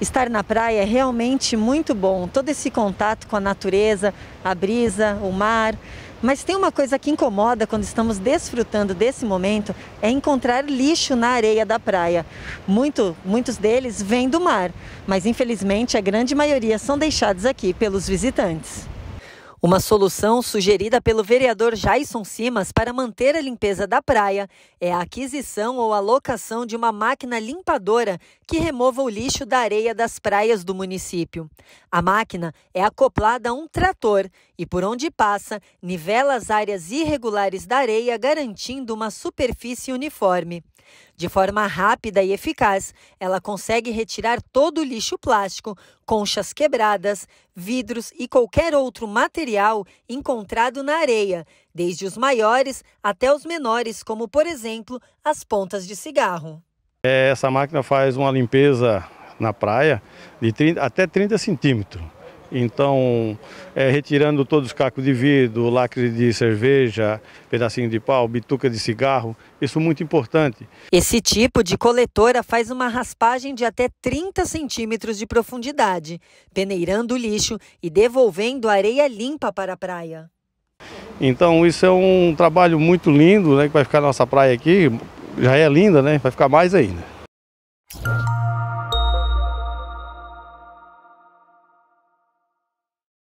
Estar na praia é realmente muito bom, todo esse contato com a natureza, a brisa, o mar. Mas tem uma coisa que incomoda quando estamos desfrutando desse momento, é encontrar lixo na areia da praia. Muito, muitos deles vêm do mar, mas infelizmente a grande maioria são deixados aqui pelos visitantes. Uma solução sugerida pelo vereador Jaison Simas para manter a limpeza da praia é a aquisição ou alocação de uma máquina limpadora que remova o lixo da areia das praias do município. A máquina é acoplada a um trator e, por onde passa, nivela as áreas irregulares da areia, garantindo uma superfície uniforme. De forma rápida e eficaz, ela consegue retirar todo o lixo plástico, conchas quebradas, vidros e qualquer outro material encontrado na areia, desde os maiores até os menores, como por exemplo as pontas de cigarro. É, essa máquina faz uma limpeza na praia de 30, até 30 centímetros então, é, retirando todos os cacos de vidro, lacre de cerveja, pedacinho de pau, bituca de cigarro, isso é muito importante. Esse tipo de coletora faz uma raspagem de até 30 centímetros de profundidade, peneirando o lixo e devolvendo areia limpa para a praia. Então, isso é um trabalho muito lindo, né, que vai ficar nossa praia aqui, já é linda, né, vai ficar mais ainda.